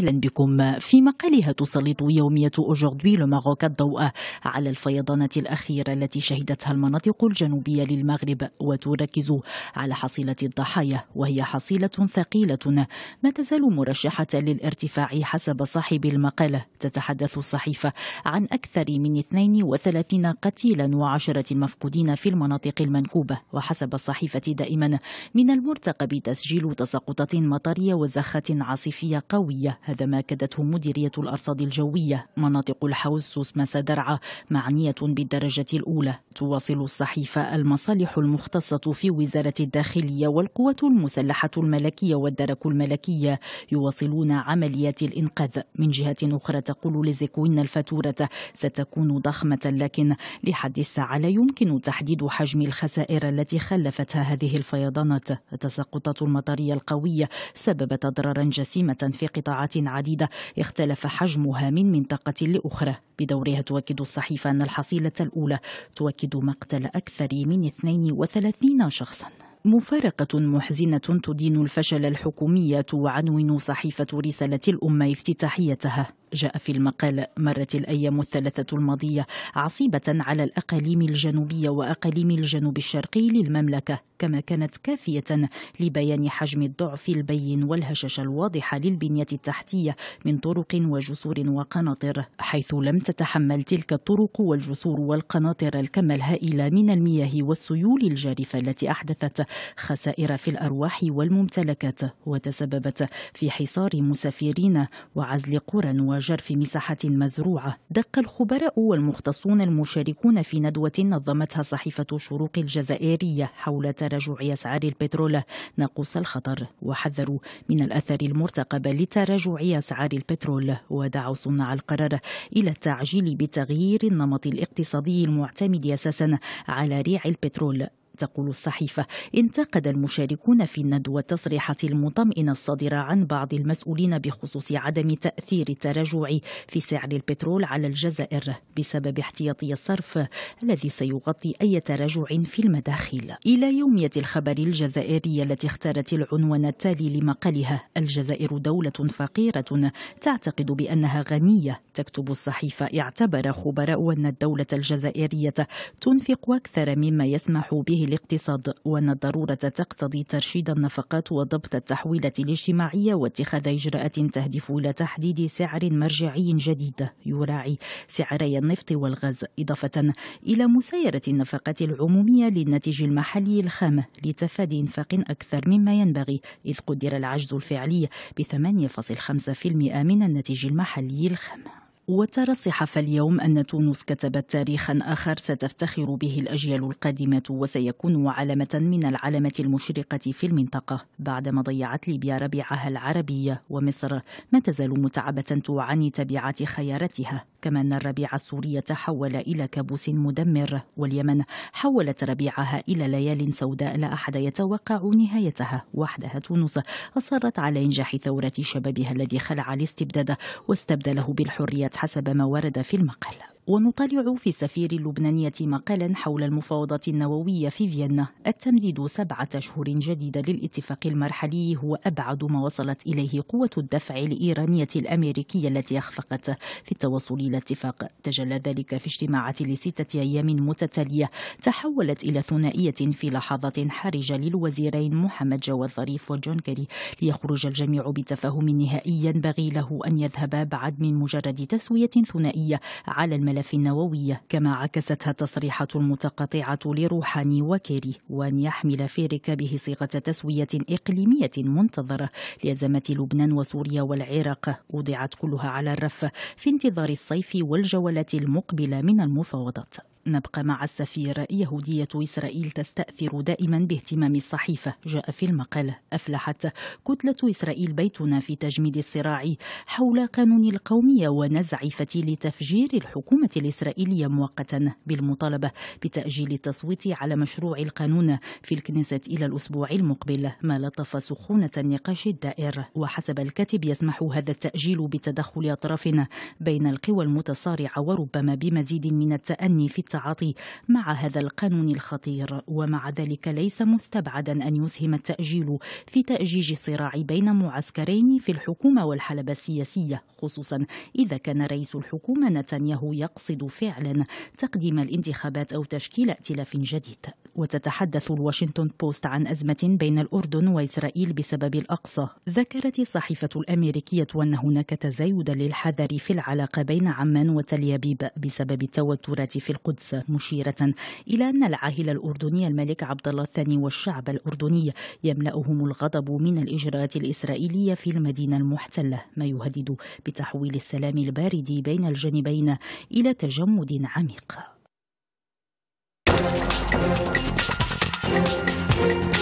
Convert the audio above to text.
أهلا بكم في مقالها تسلط يومية لو لماروك الضوء على الفيضانات الأخيرة التي شهدتها المناطق الجنوبية للمغرب وتركز على حصيلة الضحايا وهي حصيلة ثقيلة ما تزال مرشحة للارتفاع حسب صاحب المقالة تتحدث الصحيفة عن أكثر من 32 قتيلا وعشرة مفقودين في المناطق المنكوبة وحسب الصحيفة دائما من المرتقب تسجيل تساقطات مطرية وزخات عاصفية قوية هذا ما كدته مديرية الأرصاد الجوية مناطق الحوز سوسمة درعا معنية بالدرجة الأولى تواصل الصحيفة المصالح المختصة في وزارة الداخلية والقوات المسلحة الملكية والدرك الملكية يواصلون عمليات الإنقاذ من جهة أخرى تقول لزيكوين الفاتورة ستكون ضخمة لكن لحد الساعة لا يمكن تحديد حجم الخسائر التي خلفتها هذه الفيضانات التساقطات المطرية القوية سببت أضرارا جسيمة في قطاعات عديدة اختلف حجمها من منطقة لأخرى بدورها تؤكد الصحيفة أن الحصيلة الأولى تؤكد مقتل أكثر من 32 شخصاً مفارقة محزنة تدين الفشل الحكومي تعنون صحيفة رسالة الأمة افتتاحيتها جاء في المقال مرت الأيام الثلاثة الماضية عصيبة على الأقاليم الجنوبية وأقاليم الجنوب الشرقي للمملكة كما كانت كافية لبيان حجم الضعف البين والهشاشة الواضحة للبنية التحتية من طرق وجسور وقناطر حيث لم تتحمل تلك الطرق والجسور والقناطر الكم الهائلة من المياه والسيول الجارفة التي أحدثت خسائر في الأرواح والممتلكات وتسببت في حصار مسافرين وعزل قرى وجرف مساحة مزروعة دق الخبراء والمختصون المشاركون في ندوة نظمتها صحيفة شروق الجزائرية حول تراجع أسعار البترول ناقوس الخطر وحذروا من الأثر المرتقب لتراجع أسعار البترول ودعوا صناع القرار إلى التعجيل بتغيير النمط الاقتصادي المعتمد أساسا على ريع البترول تقول الصحيفة انتقد المشاركون في الندوة التصريحات المطمئنة الصادرة عن بعض المسؤولين بخصوص عدم تأثير التراجع في سعر البترول على الجزائر بسبب احتياطي الصرف الذي سيغطي أي تراجع في المداخيل إلى يومية الخبر الجزائرية التي اختارت العنوان التالي لمقالها الجزائر دولة فقيرة تعتقد بأنها غنية تكتب الصحيفة اعتبر خبراء أن الدولة الجزائرية تنفق أكثر مما يسمح به الاقتصاد وأن الضرورة تقتضي ترشيد النفقات وضبط التحويلة الاجتماعية واتخاذ إجراءات تهدف إلى تحديد سعر مرجعي جديد يراعي سعري النفط والغاز إضافة إلى مسايرة النفقات العمومية للناتج المحلي الخام لتفادي إنفاق أكثر مما ينبغي إذ قدر العجز الفعلي ب 8.5% من الناتج المحلي الخام وترى الصحافة اليوم أن تونس كتبت تاريخا آخر ستفتخر به الأجيال القادمة وسيكون علامة من العلامة المشرقة في المنطقة بعدما ضيعت ليبيا ربيعها العربية ومصر ما تزال متعبة تعاني تبعات خيارتها كما أن الربيع السوري تحول إلى كابوس مدمر واليمن حولت ربيعها إلى ليال سوداء لا أحد يتوقع نهايتها وحدها تونس أصرت على إنجاح ثورة شبابها الذي خلع الاستبداد واستبدله بالحرية حسب ما ورد في المقال ونطلع في السفير اللبنانية مقالا حول المفاوضات النووية في فيينا التمديد سبعة أشهر جديدة للاتفاق المرحلي هو أبعد ما وصلت إليه قوة الدفع الإيرانية الأمريكية التي أخفقت في التوصل إلى اتفاق تجلى ذلك في اجتماعات لستة أيام متتالية تحولت إلى ثنائية في لحظات حرجة للوزيرين محمد جواد ظريف وجون كيري ليخرج الجميع بتفاهم نهائي ينبغي له أن يذهب بعد من مجرد تسوية ثنائية على الملف السلف النووية كما عكستها التصريحات المتقاطعة لروحاني وكيري وأن يحمل في ركابه صيغة تسوية إقليمية منتظرة لأزمة لبنان وسوريا والعراق وضعت كلها على الرف في انتظار الصيف والجولة المقبلة من المفاوضات نبقى مع السفير يهودية إسرائيل تستأثر دائما باهتمام الصحيفة جاء في المقالة أفلحت كتلة إسرائيل بيتنا في تجميد الصراع حول قانون القومية ونزع فتيل تفجير الحكومة الإسرائيلية مؤقتا بالمطالبة بتأجيل التصويت على مشروع القانون في الكنيسة إلى الأسبوع المقبل ما لطف سخونة النقاش الدائر وحسب الكاتب يسمح هذا التأجيل بتدخل أطراف بين القوى المتصارعة وربما بمزيد من التأني في التعاطي مع هذا القانون الخطير ومع ذلك ليس مستبعدا أن يسهم التأجيل في تأجيج صراع بين معسكرين في الحكومة والحلبة السياسية خصوصا إذا كان رئيس الحكومة نتنياهو يقصد فعلا تقديم الانتخابات أو تشكيل ائتلاف جديد وتتحدث الواشنطن بوست عن أزمة بين الأردن وإسرائيل بسبب الأقصى ذكرت الصحيفة الأمريكية أن هناك تزايدا للحذر في العلاقة بين عمان وتل أبيب بسبب التوترات في القدس مشيرة إلى أن العاهل الأردني الملك عبد الله الثاني والشعب الأردني يملأهم الغضب من الإجراءات الإسرائيلية في المدينة المحتلة ما يهدد بتحويل السلام البارد بين الجانبين إلى تجمد عميق Thank you.